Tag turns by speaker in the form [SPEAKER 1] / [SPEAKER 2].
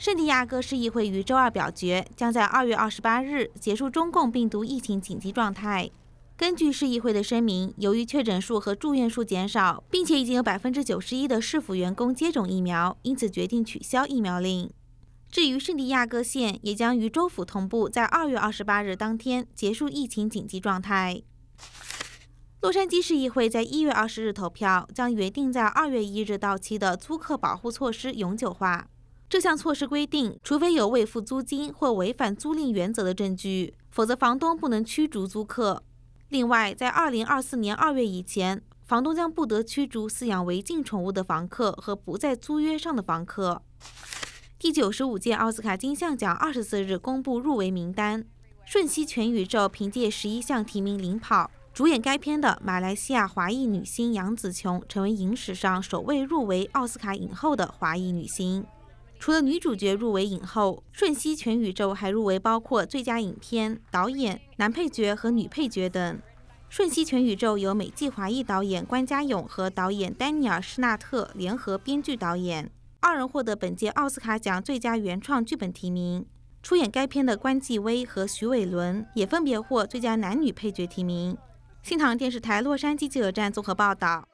[SPEAKER 1] 圣地亚哥市议会于周二表决，将在二月二十八日结束中共病毒疫情紧急状态。根据市议会的声明，由于确诊数和住院数减少，并且已经有百分之九十一的市府员工接种疫苗，因此决定取消疫苗令。至于圣地亚哥县，也将与州府同步，在二月二十八日当天结束疫情紧急状态。洛杉矶市议会在一月二十日投票，将原定在二月一日到期的租客保护措施永久化。这项措施规定，除非有未付租金或违反租赁原则的证据，否则房东不能驱逐租客。另外，在二零二四年二月以前，房东将不得驱逐饲养违禁宠物的房客和不在租约上的房客。第九十五届奥斯卡金像奖二十四日公布入围名单，瞬息全宇宙凭借十一项提名领跑。主演该片的马来西亚华裔女星杨紫琼成为影史上首位入围奥斯卡影后的华裔女星。除了女主角入围影后，《瞬息全宇宙》还入围包括最佳影片、导演、男配角和女配角等。《瞬息全宇宙》由美籍华裔导演关家勇和导演丹尼尔·施纳特联合编剧导演，二人获得本届奥斯卡奖最佳原创剧本提名。出演该片的关继威和徐伟伦也分别获最佳男女配角提名。新唐电视台洛杉矶记者站综合报道。